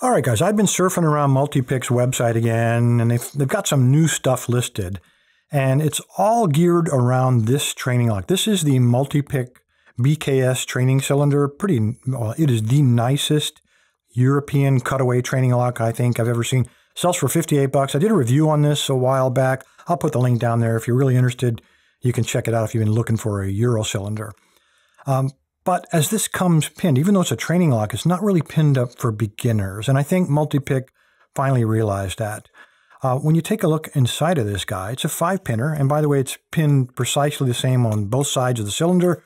All right, guys, I've been surfing around MultiPick's website again, and they've, they've got some new stuff listed. And it's all geared around this training lock. This is the Multipic BKS training cylinder. Pretty, well, it is the nicest European cutaway training lock I think I've ever seen. Sells for 58 bucks. I did a review on this a while back. I'll put the link down there. If you're really interested, you can check it out if you've been looking for a Euro cylinder. Um, but as this comes pinned, even though it's a training lock, it's not really pinned up for beginners. And I think Multipick finally realized that. Uh, when you take a look inside of this guy, it's a five pinner. And by the way, it's pinned precisely the same on both sides of the cylinder.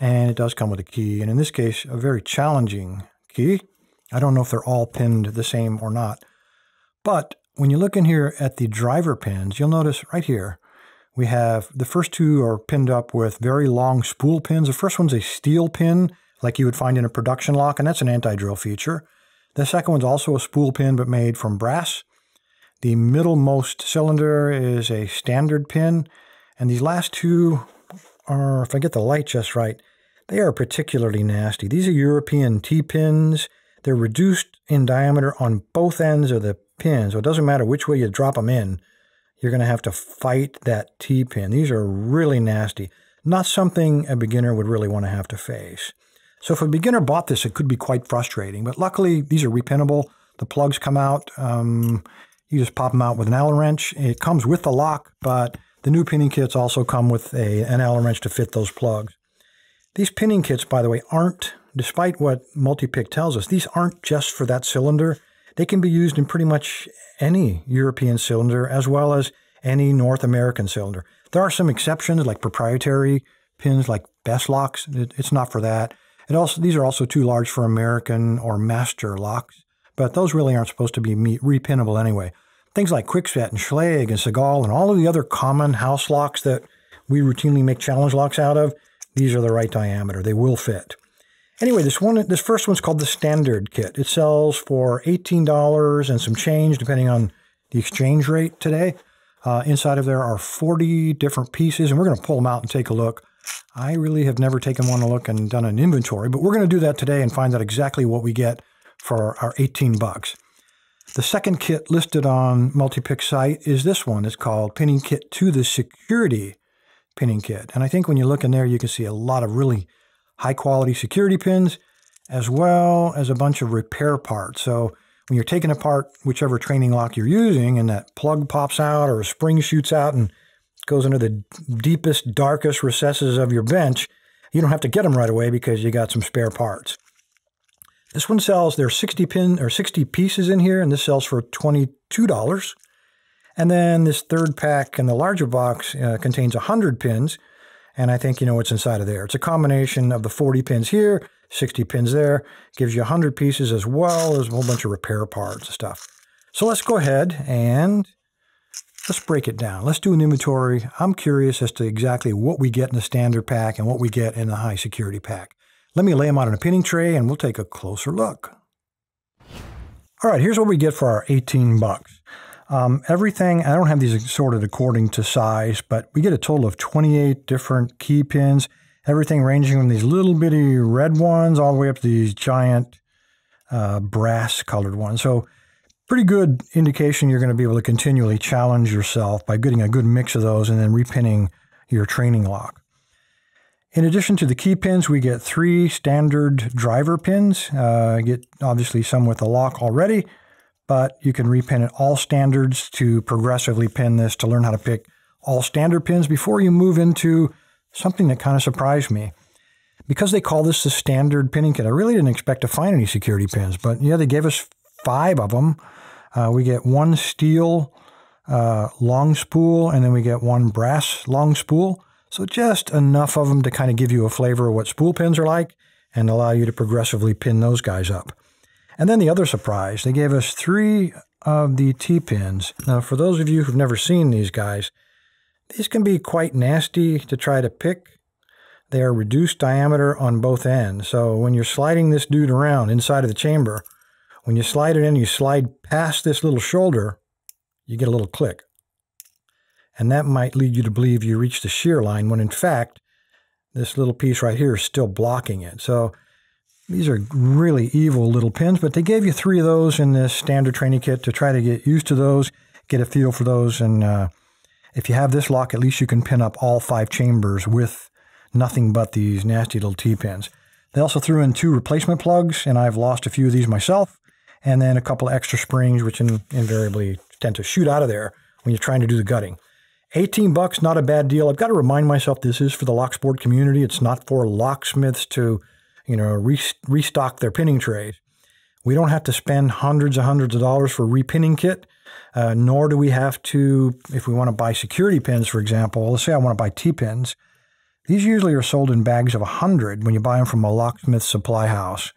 And it does come with a key. And in this case, a very challenging key. I don't know if they're all pinned the same or not. But when you look in here at the driver pins, you'll notice right here, we have the first two are pinned up with very long spool pins. The first one's a steel pin, like you would find in a production lock, and that's an anti drill feature. The second one's also a spool pin, but made from brass. The middlemost cylinder is a standard pin. And these last two are, if I get the light just right, they are particularly nasty. These are European T pins. They're reduced in diameter on both ends of the pin, so it doesn't matter which way you drop them in, you're going to have to fight that T-pin. These are really nasty. Not something a beginner would really want to have to face. So if a beginner bought this, it could be quite frustrating. But luckily, these are repinnable. The plugs come out. Um, you just pop them out with an Allen wrench. It comes with the lock, but the new pinning kits also come with a, an Allen wrench to fit those plugs. These pinning kits, by the way, aren't, despite what MultiPick tells us, these aren't just for that cylinder. They can be used in pretty much any European cylinder as well as any North American cylinder. There are some exceptions like proprietary pins like best locks. it's not for that. It also these are also too large for American or master locks, but those really aren't supposed to be repinnable anyway. Things like Quickset and Schlage and Segal and all of the other common house locks that we routinely make challenge locks out of, these are the right diameter. They will fit. Anyway, this one, this first one's called the Standard Kit. It sells for $18 and some change, depending on the exchange rate today. Uh, inside of there are 40 different pieces, and we're going to pull them out and take a look. I really have never taken one a look and done an inventory, but we're going to do that today and find out exactly what we get for our 18 bucks. The second kit listed on MultiPick site is this one. It's called Pinning Kit to the Security Pinning Kit. And I think when you look in there, you can see a lot of really high quality security pins, as well as a bunch of repair parts. So when you're taking apart whichever training lock you're using and that plug pops out or a spring shoots out and goes into the deepest, darkest recesses of your bench, you don't have to get them right away because you got some spare parts. This one sells, are 60 pin or 60 pieces in here, and this sells for $22. And then this third pack in the larger box uh, contains 100 pins, and I think you know what's inside of there. It's a combination of the 40 pins here, 60 pins there, gives you 100 pieces as well as a whole bunch of repair parts and stuff. So let's go ahead and let's break it down. Let's do an inventory. I'm curious as to exactly what we get in the standard pack and what we get in the high security pack. Let me lay them out on a pinning tray and we'll take a closer look. All right, here's what we get for our 18 bucks. Um, everything, I don't have these sorted according to size, but we get a total of 28 different key pins, everything ranging from these little bitty red ones all the way up to these giant uh, brass colored ones. So, pretty good indication you're going to be able to continually challenge yourself by getting a good mix of those and then repinning your training lock. In addition to the key pins, we get three standard driver pins. Uh, get obviously some with the lock already, but you can repin at all standards to progressively pin this to learn how to pick all standard pins before you move into something that kind of surprised me. Because they call this the standard pinning kit, I really didn't expect to find any security pins, but yeah, they gave us five of them. Uh, we get one steel uh, long spool, and then we get one brass long spool. So just enough of them to kind of give you a flavor of what spool pins are like and allow you to progressively pin those guys up. And then the other surprise, they gave us three of the T-pins. Now, for those of you who've never seen these guys, these can be quite nasty to try to pick. They are reduced diameter on both ends. So when you're sliding this dude around inside of the chamber, when you slide it in, you slide past this little shoulder, you get a little click. And that might lead you to believe you reached the shear line when in fact, this little piece right here is still blocking it. So these are really evil little pins, but they gave you three of those in this standard training kit to try to get used to those, get a feel for those. And uh, if you have this lock, at least you can pin up all five chambers with nothing but these nasty little T-pins. They also threw in two replacement plugs, and I've lost a few of these myself, and then a couple of extra springs, which in, invariably tend to shoot out of there when you're trying to do the gutting. 18 bucks, not a bad deal. I've got to remind myself this is for the locksport community. It's not for locksmiths to – you know, re restock their pinning trade. We don't have to spend hundreds and hundreds of dollars for repinning kit, uh, nor do we have to, if we want to buy security pins, for example, let's say I want to buy T-pins. These usually are sold in bags of 100 when you buy them from a locksmith supply house.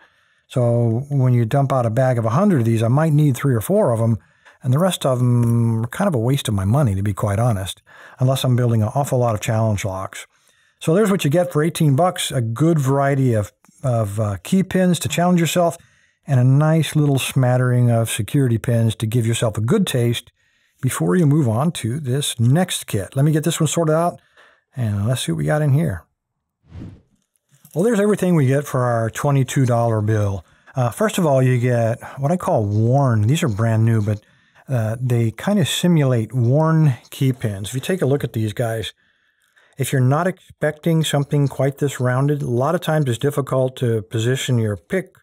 So when you dump out a bag of 100 of these, I might need three or four of them, and the rest of them are kind of a waste of my money, to be quite honest, unless I'm building an awful lot of challenge locks. So there's what you get for 18 bucks, a good variety of of uh, key pins to challenge yourself and a nice little smattering of security pins to give yourself a good taste before you move on to this next kit. Let me get this one sorted out and let's see what we got in here. Well, there's everything we get for our $22 bill. Uh, first of all, you get what I call worn. These are brand new, but uh, they kind of simulate worn key pins. If you take a look at these guys, if you're not expecting something quite this rounded, a lot of times it's difficult to position your pick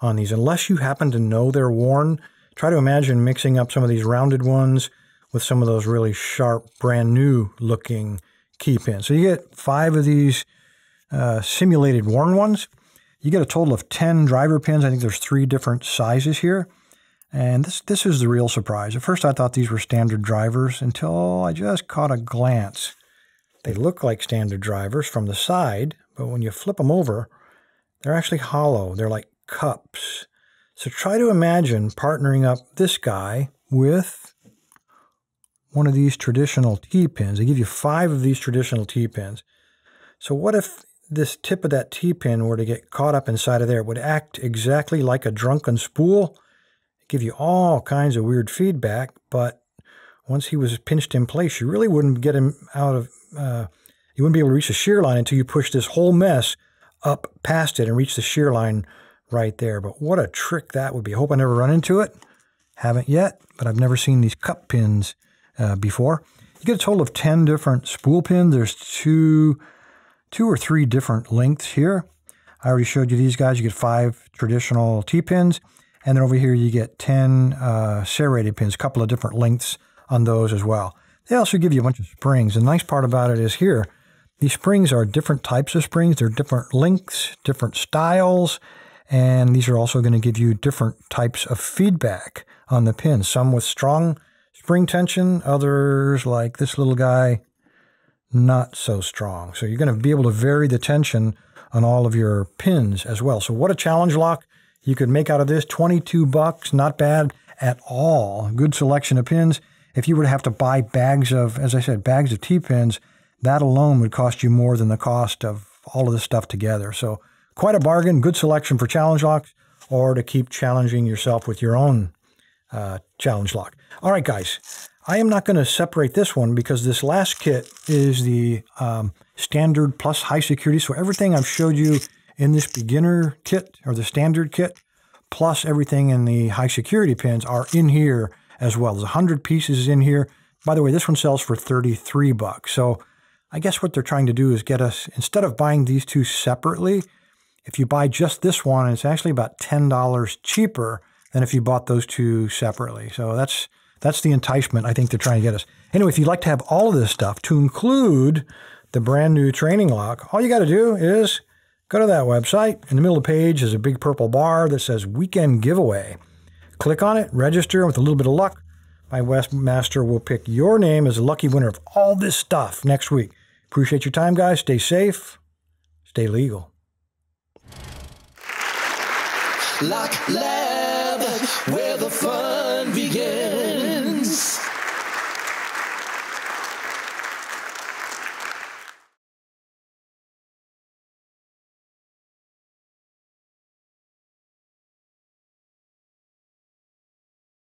on these unless you happen to know they're worn. Try to imagine mixing up some of these rounded ones with some of those really sharp, brand new looking key pins. So you get five of these uh, simulated worn ones. You get a total of 10 driver pins. I think there's three different sizes here. And this, this is the real surprise. At first, I thought these were standard drivers until I just caught a glance they look like standard drivers from the side, but when you flip them over, they're actually hollow. They're like cups. So try to imagine partnering up this guy with one of these traditional T-pins. They give you five of these traditional T-pins. So what if this tip of that T-pin were to get caught up inside of there? It would act exactly like a drunken spool, give you all kinds of weird feedback, but once he was pinched in place, you really wouldn't get him out of uh, you wouldn't be able to reach the shear line until you push this whole mess up past it and reach the shear line right there. But what a trick that would be. I hope I never run into it. Haven't yet, but I've never seen these cup pins uh, before. You get a total of 10 different spool pins. There's two, two or three different lengths here. I already showed you these guys. You get five traditional T-pins. And then over here, you get 10 uh, serrated pins, a couple of different lengths on those as well. They also give you a bunch of springs. The nice part about it is here, these springs are different types of springs. They're different lengths, different styles, and these are also going to give you different types of feedback on the pin. Some with strong spring tension, others like this little guy, not so strong. So you're going to be able to vary the tension on all of your pins as well. So what a challenge lock you could make out of this. 22 bucks, not bad at all. Good selection of pins if you were to have to buy bags of, as I said, bags of T-pins, that alone would cost you more than the cost of all of this stuff together. So quite a bargain, good selection for challenge locks or to keep challenging yourself with your own uh, challenge lock. All right, guys, I am not going to separate this one because this last kit is the um, standard plus high security. So everything I've showed you in this beginner kit or the standard kit plus everything in the high security pins are in here as well. There's 100 pieces in here. By the way, this one sells for 33 bucks. So I guess what they're trying to do is get us, instead of buying these two separately, if you buy just this one, it's actually about $10 cheaper than if you bought those two separately. So that's that's the enticement I think they're trying to get us. Anyway, if you'd like to have all of this stuff to include the brand new training lock, all you got to do is go to that website. In the middle of the page is a big purple bar that says weekend giveaway. Click on it, register, and with a little bit of luck, my Westmaster will pick your name as a lucky winner of all this stuff next week. Appreciate your time, guys. Stay safe, stay legal. lab, where the fun begins.